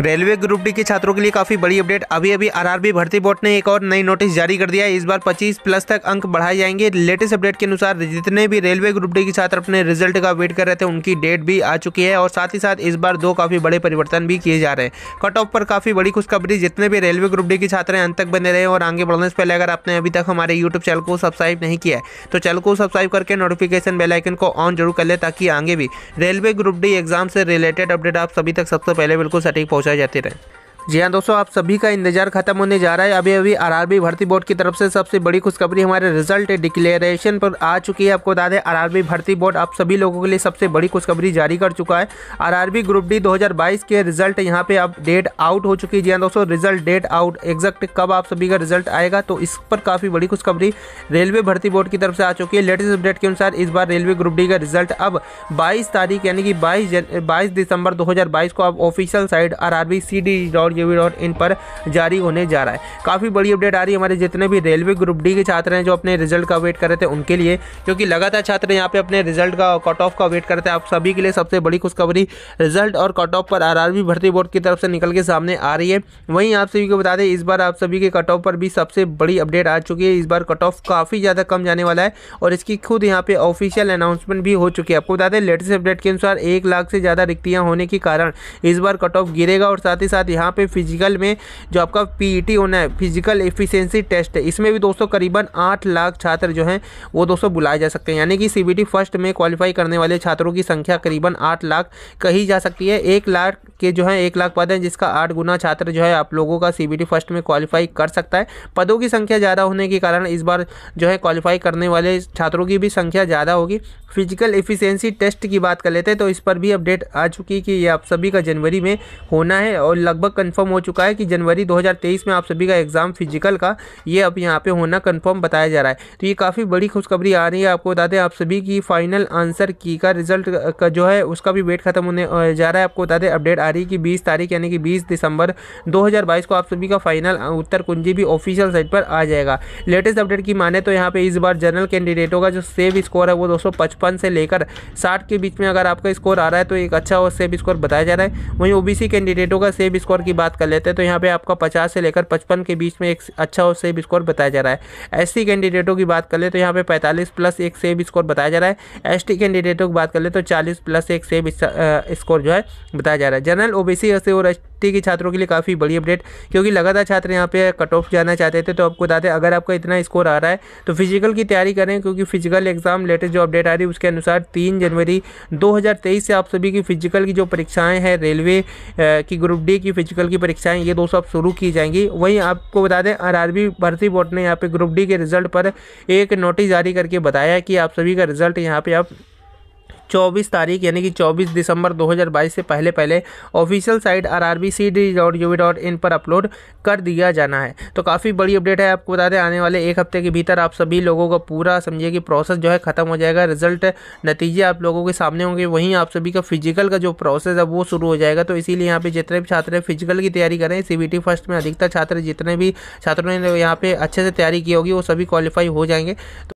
railway group D के छात्रों के लिए काफी बड़ी अपडेट अभी अभी आरआरबी भर्ती बोर्ड ने एक और नई नोटिस जारी कर दिया है इस बार 25 प्लस तक अंक बढ़ाए जाएंगे लेटेस्ट अपडेट के अनुसार जितने भी रेलवे ग्रुप डी के छात्र अपने रिजल्ट का वेट कर रहे थे उनकी डेट भी आ चुकी है और साथ ही साथ इस बार दो काफी बड़े परिवर्तन भी किए जा रहे हैं कट ऑफ पर काफी बड़ी खुशखबरी जितने भी रेलवे ग्रुप डी के छात्र हैं अंत तक बने रहे और आगे बढ़ने से पहले अगर आपने अभी तक हमारे यूट्यूब चैनल को सब्सक्राइब नहीं किया है तो चैनल को सब्सक्राइब करके नोटिफिकेशन बेलाइकन को ऑन जरूर कर ले ताकि आगे भी रेलवे ग्रुप डी एग्जाम से रिलेटेड अपडेट आप सभी तक सबसे पहले बिल्कुल सटीक पहुंच sea, ya tiene जी हाँ दोस्तों आप सभी का इंतजार खत्म होने जा रहा है अभी अभी आरआरबी भर्ती बोर्ड की तरफ से सबसे बड़ी खुशखबरी हमारे रिजल्ट डिक्लेरेशन पर आ चुकी है आपको बता दें आरआरबी भर्ती बोर्ड आप सभी लोगों के लिए सबसे बड़ी खुशखबरी जारी कर चुका है आरआरबी ग्रुप डी 2022 के रिजल्ट यहाँ पे अब डेट आउट हो चुकी है जी हाँ दोस्तों रिजल्ट डेट आउट एग्जैक्ट कब आप सभी का रिजल्ट आएगा तो इस पर काफ़ी बड़ी खुशखबरी रेलवे भर्ती बोर्ड की तरफ से आ चुकी है लेटेस्ट अपडेट के अनुसार इस बार रेलवे ग्रुप डी का रिजल्ट अब बाईस तारीख यानी कि बाईस बाईस दिसंबर दो को अब ऑफिशियल साइट आर आर पर जारी होने जा रहा है काफ़ी बड़ी अपडेट आ रही है हमारे जितने भी रेलवे ग्रुप डी के छात्र हैं जो अपने रिजल्ट का वेट कर रहे थे उनके लिए क्योंकि लगातार छात्र यहाँ पे अपने रिजल्ट का कट ऑफ का वेट करते हैं आप सभी के लिए सबसे बड़ी खुशखबरी रिजल्ट और कट ऑफ पर आरआरबी भर्ती बोर्ड की तरफ से निकल के सामने आ रही है वहीं आप सभी को बता दें इस बार आप सभी के कट ऑफ पर भी सबसे बड़ी अपडेट आ चुकी है इस बार कट ऑफ काफ़ी ज़्यादा कम जाने वाला है और इसकी खुद यहाँ पे ऑफिशियल अनाउंसमेंट भी हो चुकी है आपको बता दें लेटेस्ट अपडेट के अनुसार एक लाख से ज़्यादा रिक्तियाँ होने के कारण इस बार कट ऑफ गिरेगा और साथ ही साथ यहाँ पर में फिजिकल में जो आपका पीईटी e होना है फिजिकल एफिशिएंसी टेस्ट है इसमें भी दोस्तों करीबन आठ लाख छात्र जो हैं वो दोस्तों बुलाए जा सकते हैं यानी कि सी फर्स्ट में क्वालिफाई करने वाले छात्रों की संख्या करीबन आठ लाख कही जा सकती है एक लाख के जो है एक लाख पद हैं जिसका आठ गुना छात्र जो है आप लोगों का सी फर्स्ट में क्वालिफाई कर सकता है पदों की संख्या ज़्यादा होने के कारण इस बार जो है क्वालिफाई करने वाले छात्रों की भी संख्या ज़्यादा होगी फिजिकल एफिशिएंसी टेस्ट की बात कर लेते हैं तो इस पर भी अपडेट आ चुकी है कि ये आप सभी का जनवरी में होना है और लगभग कंफर्म हो चुका है कि जनवरी 2023 में आप सभी का एग्ज़ाम फिजिकल का ये अब यहाँ पे होना कंफर्म बताया जा रहा है तो ये काफ़ी बड़ी खुशखबरी आ रही है आपको बता दें आप सभी की फाइनल आंसर की का रिजल्ट का जो है उसका भी वेट खत्म होने जा रहा है आपको बता दें अपडेट आ रही है कि बीस तारीख यानी कि बीस दिसंबर दो को आप सभी का फाइनल उत्तर कुंजी भी ऑफिशियल साइट पर आ जाएगा लेटेस्ट अपडेट की माने तो यहाँ पर इस बार जनरल कैंडिडेटों का जो सेव स्कोर है वो दो से लेकर साठ के बीच में अगर आपका स्कोर आ रहा है तो एक अच्छा और सेव स्कोर बताया जा रहा है वहीं ओबीसी कैंडिडेटों का सेव स्कोर की बात कर लेते हैं तो यहाँ पे आपका पचास से लेकर पचपन के बीच में एक अच्छा सेव स्कोर बताया जा रहा है एस कैंडिडेटों की बात कर ले तो यहाँ पे पैंतालीस प्लस एक सेव स्कोर बताया जा रहा है एस कैंडिडेटों की बात कर ले तो चालीस प्लस एक सेव स्कोर जो है बताया जा रहा है जनरल ओ और भर्ती के छात्रों के लिए काफ़ी बड़ी अपडेट क्योंकि लगातार छात्र यहाँ पे कट ऑफ जाना चाहते थे तो आपको बता दें अगर आपका इतना स्कोर आ रहा है तो फिजिकल की तैयारी करें क्योंकि फिजिकल एग्जाम लेटेस्ट जो अपडेट आ रही है उसके अनुसार तीन जनवरी दो से आप सभी की फिजिकल की जो परीक्षाएँ हैं रेलवे की ग्रुप डी की फिजिकल की परीक्षाएँ ये दोस्तों आप शुरू की जाएंगी वहीं आपको बता दें आर भर्ती बोर्ड ने यहाँ पे ग्रुप डी के रिजल्ट पर एक नोटिस जारी करके बताया कि आप सभी का रिजल्ट यहाँ पे आप 24 तारीख यानी कि 24 दिसंबर 2022 से पहले पहले official site R R B C D dot U dot in पर अपलोड कर दिया जाना है तो काफ़ी बड़ी अपडेट है आपको बता दें आने वाले एक हफ्ते के भीतर आप सभी लोगों का पूरा समझिए कि प्रोसेस जो है ख़त्म हो जाएगा रिजल्ट नतीजे आप लोगों के सामने होंगे वहीं आप सभी का फिजिकल का जो प्रोसेस है वो शुरू हो जाएगा तो इसीलिए यहाँ पे जितने भी छात्र फिजिकल की तैयारी करें सी फर्स्ट में अधिकतर छात्र जितने भी छात्रों ने यहाँ पे अच्छे से तैयारी की होगी वो सभी क्वालिफाई हो जाएंगे